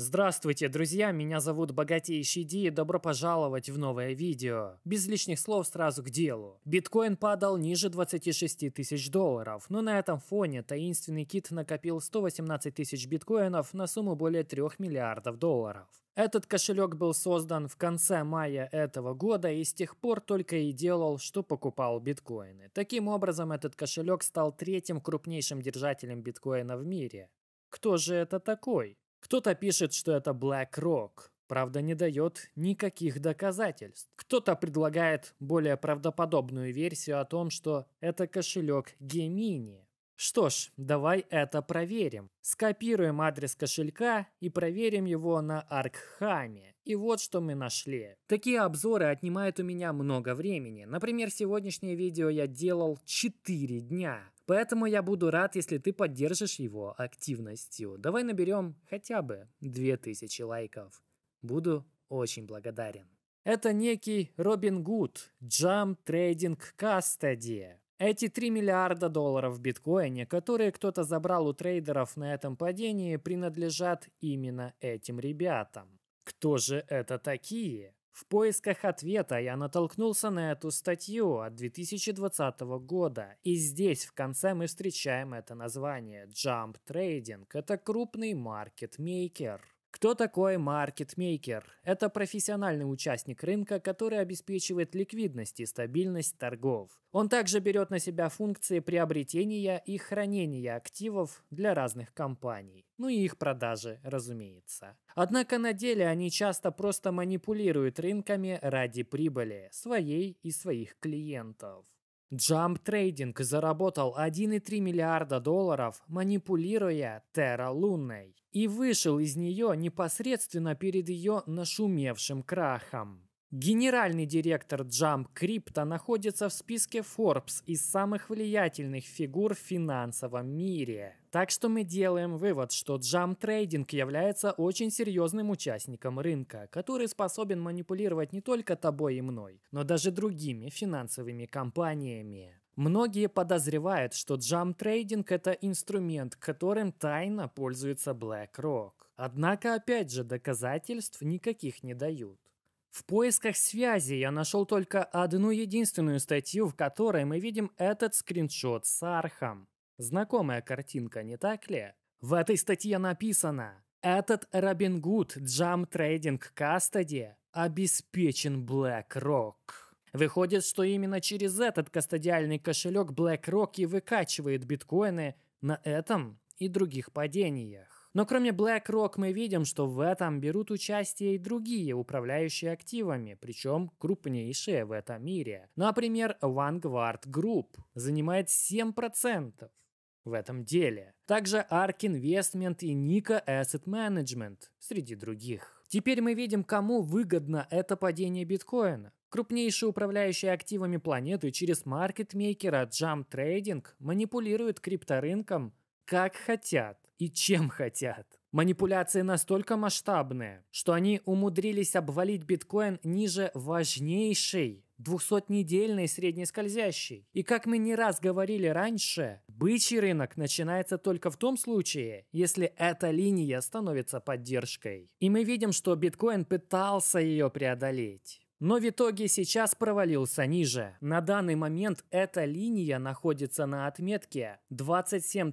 Здравствуйте, друзья, меня зовут Богатейший Ди и добро пожаловать в новое видео. Без лишних слов сразу к делу. Биткоин падал ниже 26 тысяч долларов, но на этом фоне таинственный кит накопил 118 тысяч биткоинов на сумму более 3 миллиардов долларов. Этот кошелек был создан в конце мая этого года и с тех пор только и делал, что покупал биткоины. Таким образом, этот кошелек стал третьим крупнейшим держателем биткоина в мире. Кто же это такой? Кто-то пишет, что это BlackRock, правда не дает никаких доказательств. Кто-то предлагает более правдоподобную версию о том, что это кошелек Gemini. Что ж, давай это проверим. Скопируем адрес кошелька и проверим его на Аркхаме. И вот что мы нашли. Такие обзоры отнимают у меня много времени. Например, сегодняшнее видео я делал 4 дня. Поэтому я буду рад, если ты поддержишь его активностью. Давай наберем хотя бы 2000 лайков. Буду очень благодарен. Это некий Робин Гуд, Jump Trading Custody. Эти 3 миллиарда долларов в биткоине, которые кто-то забрал у трейдеров на этом падении, принадлежат именно этим ребятам. Кто же это такие? В поисках ответа я натолкнулся на эту статью от 2020 года, и здесь в конце мы встречаем это название – Jump Trading. Это крупный маркетмейкер. Кто такой маркетмейкер? Это профессиональный участник рынка, который обеспечивает ликвидность и стабильность торгов. Он также берет на себя функции приобретения и хранения активов для разных компаний. Ну и их продажи, разумеется. Однако на деле они часто просто манипулируют рынками ради прибыли своей и своих клиентов. Jump Trading заработал 1,3 миллиарда долларов, манипулируя Terra Лунной, и вышел из нее непосредственно перед ее нашумевшим крахом. Генеральный директор Jump Crypto находится в списке Forbes из самых влиятельных фигур в финансовом мире. Так что мы делаем вывод, что Jump Trading является очень серьезным участником рынка, который способен манипулировать не только тобой и мной, но даже другими финансовыми компаниями. Многие подозревают, что джам-трейдинг – это инструмент, которым тайно пользуется BlackRock. Однако, опять же, доказательств никаких не дают. В поисках связи я нашел только одну единственную статью, в которой мы видим этот скриншот с Архом. Знакомая картинка, не так ли? В этой статье написано «Этот Робин Гуд Джам Трейдинг Кастади обеспечен BlackRock». Выходит, что именно через этот кастодиальный кошелек BlackRock и выкачивает биткоины на этом и других падениях. Но кроме BlackRock мы видим, что в этом берут участие и другие управляющие активами, причем крупнейшие в этом мире. Например, Vanguard Group занимает 7% в этом деле. Также ARK Investment и Nika Asset Management, среди других. Теперь мы видим, кому выгодно это падение биткоина. Крупнейшие управляющие активами планеты через маркетмейкера Jump Trading манипулируют крипторынком как хотят и чем хотят. Манипуляции настолько масштабные, что они умудрились обвалить биткоин ниже важнейшей 200-недельной среднескользящей. И как мы не раз говорили раньше, бычий рынок начинается только в том случае, если эта линия становится поддержкой. И мы видим, что биткоин пытался ее преодолеть. Но в итоге сейчас провалился ниже. На данный момент эта линия находится на отметке 27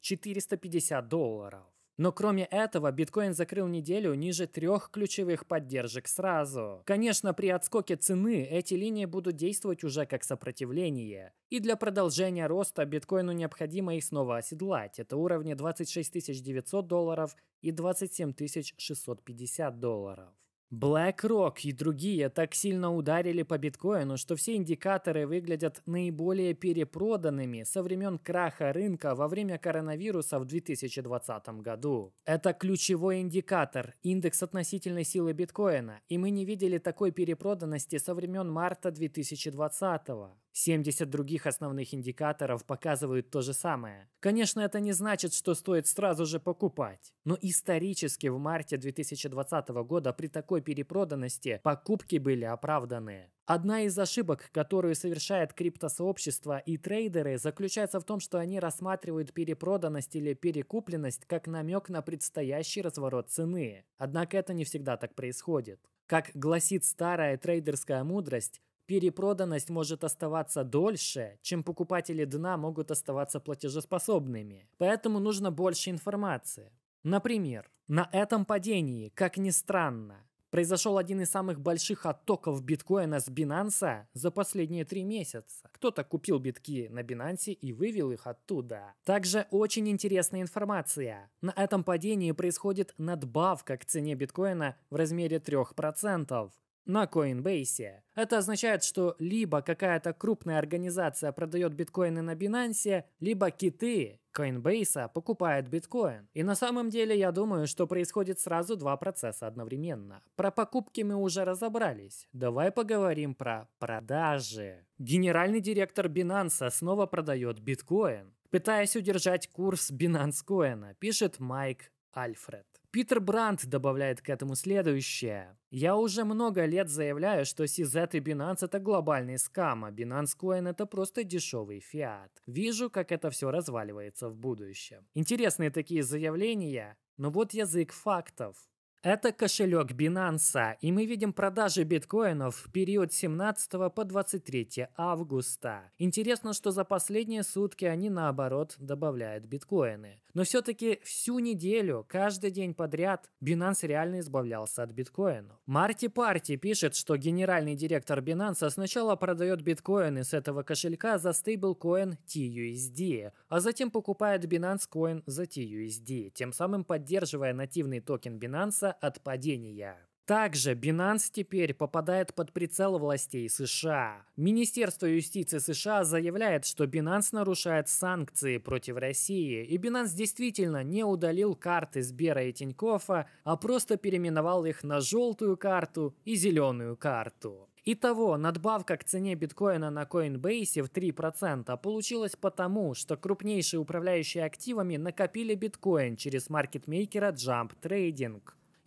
450 долларов. Но кроме этого, биткоин закрыл неделю ниже трех ключевых поддержек сразу. Конечно, при отскоке цены эти линии будут действовать уже как сопротивление. И для продолжения роста биткоину необходимо их снова оседлать. Это уровни 26 900 долларов и 27 650 долларов. BlackRock и другие так сильно ударили по биткоину, что все индикаторы выглядят наиболее перепроданными со времен краха рынка во время коронавируса в 2020 году. Это ключевой индикатор, индекс относительной силы биткоина, и мы не видели такой перепроданности со времен марта 2020. 70 других основных индикаторов показывают то же самое. Конечно, это не значит, что стоит сразу же покупать. Но исторически в марте 2020 года при такой перепроданности покупки были оправданы. Одна из ошибок, которую совершает криптосообщество и трейдеры, заключается в том, что они рассматривают перепроданность или перекупленность как намек на предстоящий разворот цены. Однако это не всегда так происходит. Как гласит старая трейдерская мудрость, перепроданность может оставаться дольше, чем покупатели дна могут оставаться платежеспособными. Поэтому нужно больше информации. Например, на этом падении, как ни странно, произошел один из самых больших оттоков биткоина с Binance за последние три месяца. Кто-то купил битки на Binance и вывел их оттуда. Также очень интересная информация. На этом падении происходит надбавка к цене биткоина в размере 3% на Coinbase. Это означает, что либо какая-то крупная организация продает биткоины на Binance, либо киты Coinbase покупают биткоин. И на самом деле я думаю, что происходит сразу два процесса одновременно. Про покупки мы уже разобрались. Давай поговорим про продажи. Генеральный директор Binance снова продает биткоин. Пытаясь удержать курс Binance Coin, пишет Майк Альфред. Питер Брандт добавляет к этому следующее. «Я уже много лет заявляю, что CZ и Binance – это глобальный скам, а Binance Coin – это просто дешевый фиат. Вижу, как это все разваливается в будущем». Интересные такие заявления, но вот язык фактов. Это кошелек Binance, и мы видим продажи биткоинов в период 17 по 23 августа. Интересно, что за последние сутки они наоборот добавляют биткоины. Но все-таки всю неделю, каждый день подряд Binance реально избавлялся от биткоинов. Марти Парти пишет, что генеральный директор Binance сначала продает биткоины с этого кошелька за стейблкоин TUSD, а затем покупает Binance Coin за TUSD, тем самым поддерживая нативный токен Binance от падения. Также Binance теперь попадает под прицел властей США. Министерство юстиции США заявляет, что Binance нарушает санкции против России, и Binance действительно не удалил карты Сбера и Тинькофа, а просто переименовал их на желтую карту и зеленую карту. Итого, надбавка к цене биткоина на Coinbase в 3% получилась потому, что крупнейшие управляющие активами накопили биткоин через маркетмейкера Jump Trading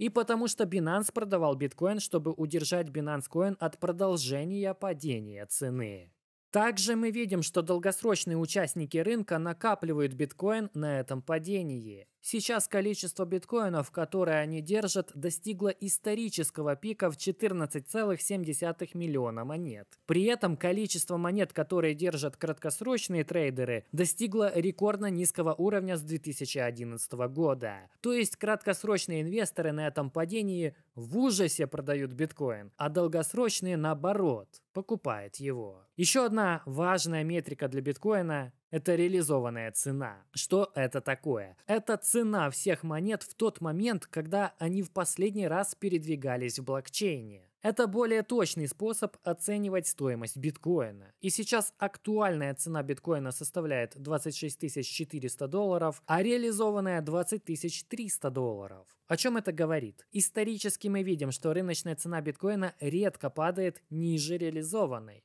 и потому что Binance продавал биткоин, чтобы удержать Binance Coin от продолжения падения цены. Также мы видим, что долгосрочные участники рынка накапливают биткоин на этом падении. Сейчас количество биткоинов, которые они держат, достигло исторического пика в 14,7 миллиона монет. При этом количество монет, которые держат краткосрочные трейдеры, достигло рекордно низкого уровня с 2011 года. То есть краткосрочные инвесторы на этом падении в ужасе продают биткоин, а долгосрочные наоборот покупают его. Еще одна важная метрика для биткоина это реализованная цена. Что это такое? Это цена всех монет в тот момент, когда они в последний раз передвигались в блокчейне. Это более точный способ оценивать стоимость биткоина. И сейчас актуальная цена биткоина составляет 26 400 долларов, а реализованная 20 300 долларов. О чем это говорит? Исторически мы видим, что рыночная цена биткоина редко падает ниже реализованной.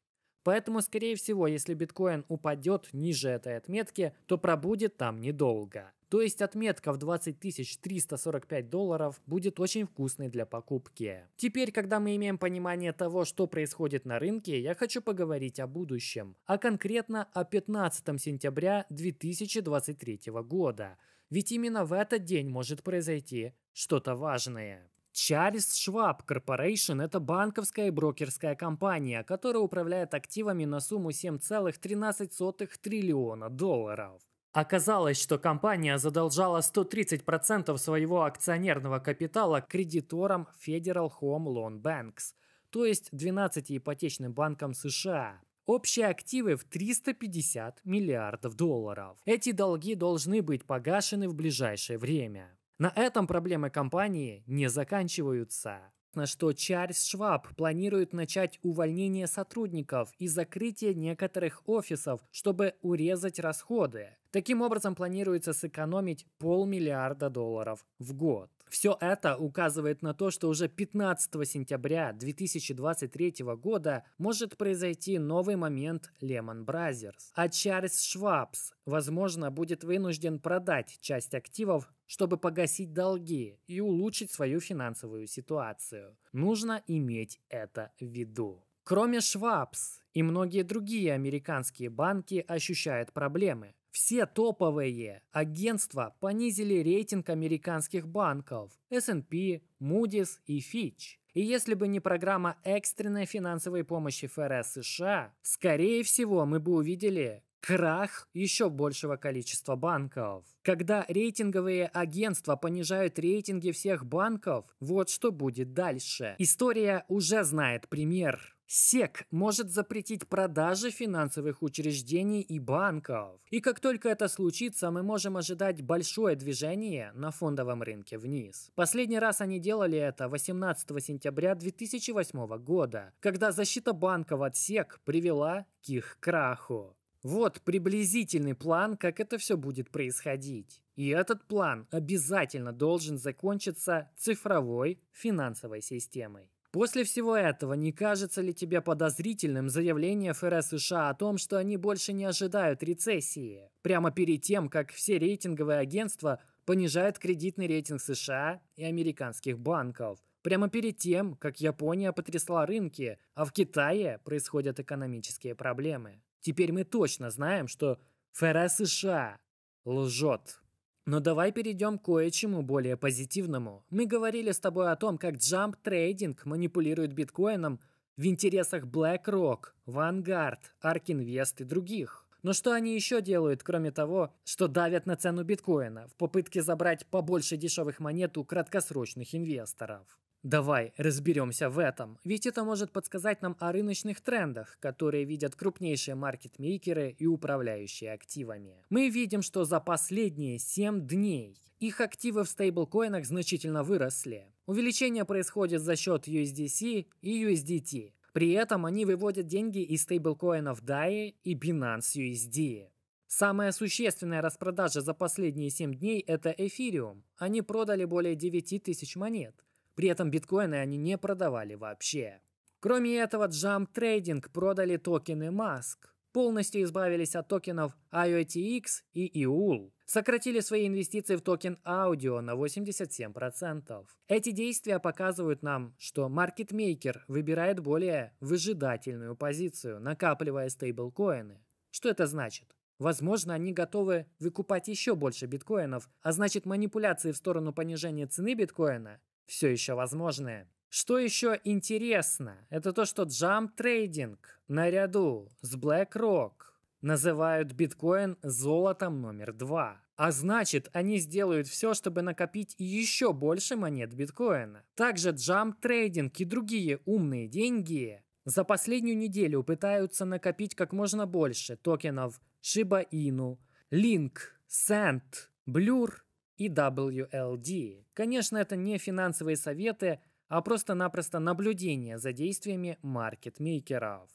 Поэтому, скорее всего, если биткоин упадет ниже этой отметки, то пробудет там недолго. То есть отметка в 20 345 долларов будет очень вкусной для покупки. Теперь, когда мы имеем понимание того, что происходит на рынке, я хочу поговорить о будущем, а конкретно о 15 сентября 2023 года. Ведь именно в этот день может произойти что-то важное. Чарльз Шваб Корпорейшн – это банковская и брокерская компания, которая управляет активами на сумму 7,13 триллиона долларов. Оказалось, что компания задолжала 130% своего акционерного капитала кредиторам Federal Home Loan Banks, то есть 12 ипотечным банкам США, Общие активы в 350 миллиардов долларов. Эти долги должны быть погашены в ближайшее время. На этом проблемы компании не заканчиваются. На что Чарльз Шваб планирует начать увольнение сотрудников и закрытие некоторых офисов, чтобы урезать расходы. Таким образом, планируется сэкономить полмиллиарда долларов в год. Все это указывает на то, что уже 15 сентября 2023 года может произойти новый момент Лемон Бразерс, А Чарльз Швабс, возможно, будет вынужден продать часть активов, чтобы погасить долги и улучшить свою финансовую ситуацию. Нужно иметь это в виду. Кроме Швабс и многие другие американские банки ощущают проблемы. Все топовые агентства понизили рейтинг американских банков S&P, Moody's и Fitch. И если бы не программа экстренной финансовой помощи ФРС США, скорее всего мы бы увидели крах еще большего количества банков. Когда рейтинговые агентства понижают рейтинги всех банков, вот что будет дальше. История уже знает пример. СЕК может запретить продажи финансовых учреждений и банков. И как только это случится, мы можем ожидать большое движение на фондовом рынке вниз. Последний раз они делали это 18 сентября 2008 года, когда защита банков от СЕК привела к их краху. Вот приблизительный план, как это все будет происходить. И этот план обязательно должен закончиться цифровой финансовой системой. После всего этого, не кажется ли тебе подозрительным заявление ФРС США о том, что они больше не ожидают рецессии? Прямо перед тем, как все рейтинговые агентства понижают кредитный рейтинг США и американских банков. Прямо перед тем, как Япония потрясла рынки, а в Китае происходят экономические проблемы. Теперь мы точно знаем, что ФРС США лжет. Но давай перейдем к кое-чему более позитивному. Мы говорили с тобой о том, как Jump Trading манипулирует биткоином в интересах BlackRock, Vanguard, Ark Invest и других. Но что они еще делают, кроме того, что давят на цену биткоина в попытке забрать побольше дешевых монет у краткосрочных инвесторов? Давай разберемся в этом, ведь это может подсказать нам о рыночных трендах, которые видят крупнейшие маркетмейкеры и управляющие активами. Мы видим, что за последние 7 дней их активы в стейблкоинах значительно выросли. Увеличение происходит за счет USDC и USDT. При этом они выводят деньги из стейблкоинов DAI и Binance USD. Самая существенная распродажа за последние 7 дней – это эфириум. Они продали более 9 тысяч монет. При этом биткоины они не продавали вообще. Кроме этого, Jump Trading продали токены Mask, полностью избавились от токенов IOTX и IUL, сократили свои инвестиции в токен аудио на 87%. Эти действия показывают нам, что маркетмейкер выбирает более выжидательную позицию, накапливая стейблкоины. Что это значит? Возможно, они готовы выкупать еще больше биткоинов, а значит манипуляции в сторону понижения цены биткоина все еще возможное. Что еще интересно, это то, что Jump Trading наряду с BlackRock называют биткоин золотом номер два. А значит, они сделают все, чтобы накопить еще больше монет биткоина. Также Jump Trading и другие умные деньги за последнюю неделю пытаются накопить как можно больше токенов Shiba Inu, Link, Sand, Blur и WLD. Конечно, это не финансовые советы, а просто-напросто наблюдение за действиями маркетмейкеров.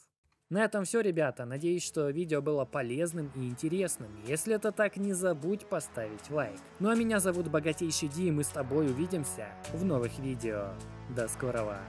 На этом все, ребята. Надеюсь, что видео было полезным и интересным. Если это так, не забудь поставить лайк. Ну а меня зовут Богатейший Ди, и мы с тобой увидимся в новых видео. До скорого!